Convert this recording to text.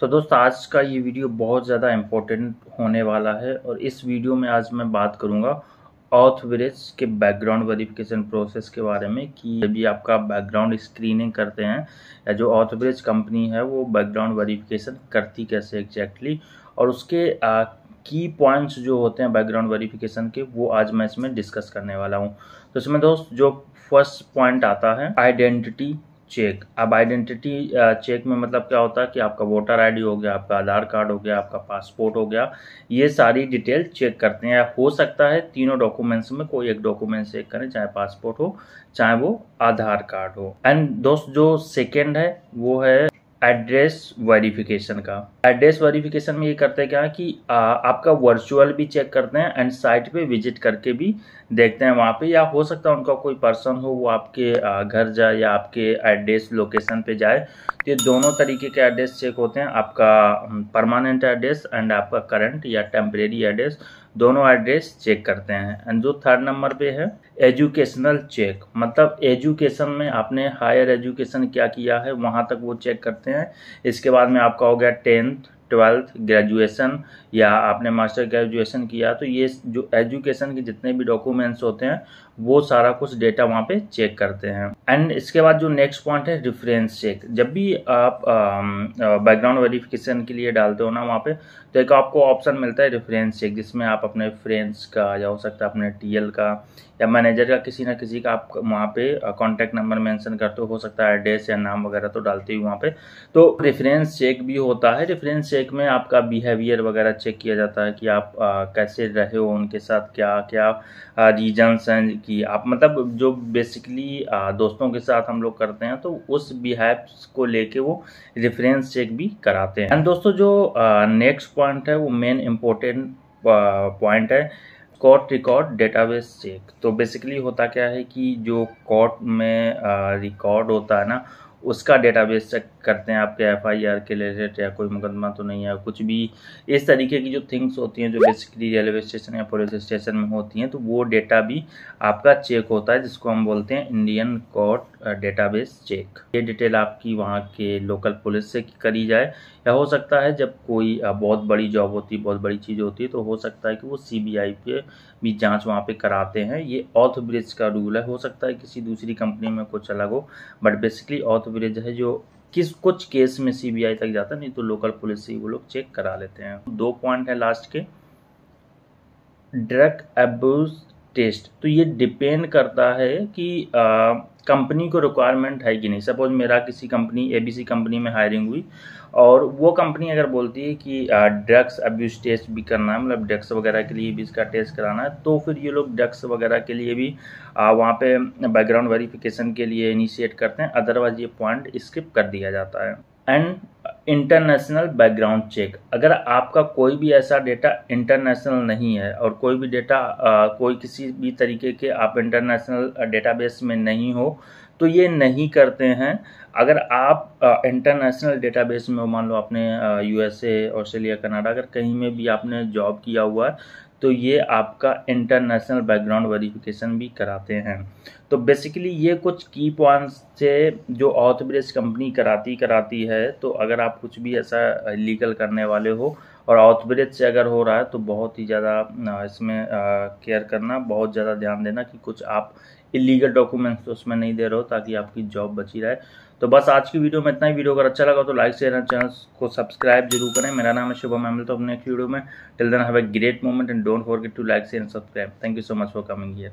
तो दोस्तों आज का ये वीडियो बहुत ज़्यादा इम्पोर्टेंट होने वाला है और इस वीडियो में आज मैं बात करूँगा ऑथविरेज के बैकग्राउंड वेरिफिकेशन प्रोसेस के बारे में कि जब भी आपका बैकग्राउंड स्क्रीनिंग करते हैं या जो ऑथविरेज कंपनी है वो बैकग्राउंड वेरिफिकेशन करती कैसे एग्जैक्टली और उसके आ, की पॉइंट्स जो होते हैं बैकग्राउंड वेरिफिकेशन के वो आज मैं इसमें डिस्कस करने वाला हूँ तो इसमें दोस्त जो फर्स्ट पॉइंट आता है आइडेंटिटी चेक अब आइडेंटिटी चेक में मतलब क्या होता है कि आपका वोटर आईडी हो गया आपका आधार कार्ड हो गया आपका पासपोर्ट हो गया ये सारी डिटेल चेक करते हैं हो सकता है तीनों डॉक्यूमेंट्स में कोई एक डॉक्यूमेंट चेक करें चाहे पासपोर्ट हो चाहे वो आधार कार्ड हो एंड दोस्त जो सेकेंड है वो है एड्रेस वेरिफिकेशन का एड्रेस वेरिफिकेशन में ये करते हैं क्या कि आ, आपका वर्चुअल भी चेक करते हैं एंड साइट पे विजिट करके भी देखते हैं वहाँ पे या हो सकता है उनका कोई पर्सन हो वो आपके आ, घर जाए या आपके एड्रेस लोकेशन पे जाए तो ये दोनों तरीके के एड्रेस चेक होते हैं आपका परमानेंट एड्रेस एंड आपका करंट या टेम्परेरी एड्रेस दोनों एड्रेस चेक करते हैं एंड जो थर्ड नंबर पे है एजुकेशनल चेक मतलब एजुकेशन में आपने हायर एजुकेशन क्या किया है वहाँ तक वो चेक करते हैं इसके बाद में आपका हो गया टेंथ ट्वेल्थ ग्रेजुएशन या आपने मास्टर ग्रेजुएशन किया तो ये जो एजुकेशन के जितने भी डॉक्यूमेंट्स होते हैं वो सारा कुछ डेटा वहाँ पे चेक करते हैं एंड इसके बाद जो नेक्स्ट पॉइंट है रिफरेंस चेक जब भी आप बैकग्राउंड वेरिफिकेशन के लिए डालते हो ना वहाँ पे तो एक आपको ऑप्शन मिलता है रेफरेंस चेक जिसमें आप अपने फ्रेंड्स का या हो सकता है अपने टीएल का या मैनेजर का किसी ना किसी का आप वहाँ पे कॉन्टैक्ट नंबर मेंशन करते हो सकता है एड्रेस या नाम वगैरह तो डालते ही वहाँ पे तो रेफरेंस चेक भी होता है रेफरेंस चेक चेक में आपका बिहेवियर वगैरह चेक किया जाता है कि आप आ, कैसे रहे हो उनके साथ क्या क्या रीजन्स हैं कि आप मतलब जो बेसिकली आ, दोस्तों के साथ हम लोग करते हैं तो उस बिहेव को लेके वो रेफरेंस चेक भी कराते हैं एंड दोस्तों जो नेक्स्ट पॉइंट है वो मेन इम्पोर्टेंट पॉइंट है कॉट रिकॉर्ड डेटाबेस चेक तो बेसिकली होता क्या है कि जो कॉट में रिकॉर्ड होता है ना उसका डेटाबेस चेक करते हैं आपके एफआईआर के रिलेटेड या कोई मुकदमा तो नहीं है कुछ भी इस तरीके की जो थिंग्स होती हैं जो बेसिकली रेलवे स्टेशन या पुलिस स्टेशन में होती हैं तो वो डेटा भी आपका चेक होता है जिसको हम बोलते हैं इंडियन कोर्ट डेटाबेस चेक ये डिटेल आपकी वहाँ के लोकल पुलिस से करी जाए या हो सकता है जब कोई uh, बहुत बड़ी जॉब होती है बहुत बड़ी चीज़ होती है तो हो सकता है कि वो सी बी आई पे भी जाँच वहाँ पर कराते हैं ये ऑथ ब्रिज का रूल है हो सकता है किसी दूसरी कंपनी में कुछ अलग हो बट बेसिकली ऑथ ब्रिज तो है जो किस कुछ केस में सीबीआई तक जाता नहीं तो लोकल पुलिस से वो लोग चेक करा लेते हैं दो पॉइंट है लास्ट के ड्रग एब्यूज टेस्ट तो ये डिपेंड करता है कि कंपनी को रिक्वायरमेंट है कि नहीं सपोज मेरा किसी कंपनी एबीसी कंपनी में हायरिंग हुई और वो कंपनी अगर बोलती है कि ड्रग्स अब्यूज टेस्ट भी करना है मतलब ड्रग्स वगैरह के लिए भी इसका टेस्ट कराना है तो फिर ये लोग ड्रग्स वगैरह के लिए भी वहाँ पे बैकग्राउंड वेरिफिकेशन के लिए इनिशिएट करते हैं अदरवाइज ये पॉइंट स्किप कर दिया जाता है एंड इंटरनेशनल बैकग्राउंड चेक अगर आपका कोई भी ऐसा डेटा इंटरनेशनल नहीं है और कोई भी डेटा कोई किसी भी तरीके के आप इंटरनेशनल डेटाबेस में नहीं हो तो ये नहीं करते हैं अगर आप इंटरनेशनल डेटाबेस में मान लो आपने यूएसए ऑस्ट्रेलिया कनाडा अगर कहीं में भी आपने जॉब किया हुआ है तो ये आपका इंटरनेशनल बैकग्राउंड वेरिफिकेशन भी कराते हैं तो बेसिकली ये कुछ की पॉइंट्स थे जो ऑथब्रिज कंपनी कराती कराती है तो अगर आप कुछ भी ऐसा लीगल करने वाले हो और ऑथब्रिज से अगर हो रहा है तो बहुत ही ज़्यादा इसमें केयर करना बहुत ज़्यादा ध्यान देना कि कुछ आप इलीगल डॉक्यूमेंट्स तो उसमें नहीं दे रहे हो ताकि आपकी जॉब बची रहे तो बस आज की वीडियो में इतना ही वीडियो अगर अच्छा लगा तो लाइक शेयर चैनल को सब्सक्राइब जरूर करें मेरा नाम है शुभम अहमद तो अपने नेक्स्ट वीडियो में till then have a great moment and don't forget to like share and subscribe thank you so much for coming